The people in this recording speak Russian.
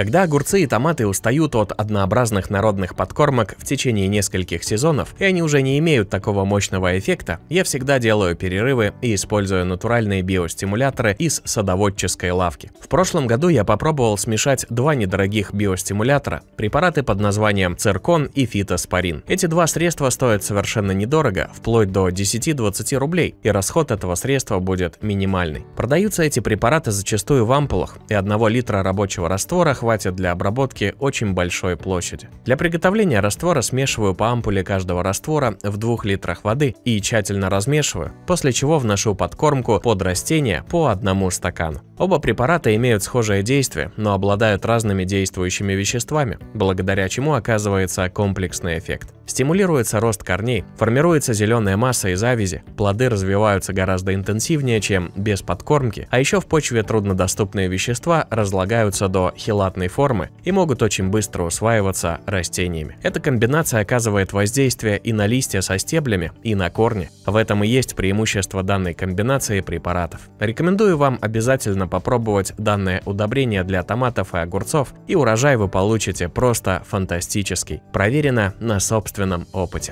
Когда огурцы и томаты устают от однообразных народных подкормок в течение нескольких сезонов, и они уже не имеют такого мощного эффекта, я всегда делаю перерывы и использую натуральные биостимуляторы из садоводческой лавки. В прошлом году я попробовал смешать два недорогих биостимулятора, препараты под названием циркон и фитоспорин. Эти два средства стоят совершенно недорого, вплоть до 10-20 рублей, и расход этого средства будет минимальный. Продаются эти препараты зачастую в ампулах, и одного литра рабочего раствора хватит хватит для обработки очень большой площади. Для приготовления раствора смешиваю по ампуле каждого раствора в 2 литрах воды и тщательно размешиваю, после чего вношу подкормку под растения по одному стакану. Оба препарата имеют схожее действие, но обладают разными действующими веществами, благодаря чему оказывается комплексный эффект. Стимулируется рост корней, формируется зеленая масса и завязи, плоды развиваются гораздо интенсивнее, чем без подкормки, а еще в почве труднодоступные вещества разлагаются до хелатной формы и могут очень быстро усваиваться растениями. Эта комбинация оказывает воздействие и на листья со стеблями, и на корни. В этом и есть преимущество данной комбинации препаратов. Рекомендую вам обязательно попробовать данное удобрение для томатов и огурцов, и урожай вы получите просто фантастический, проверено на собственном опыте.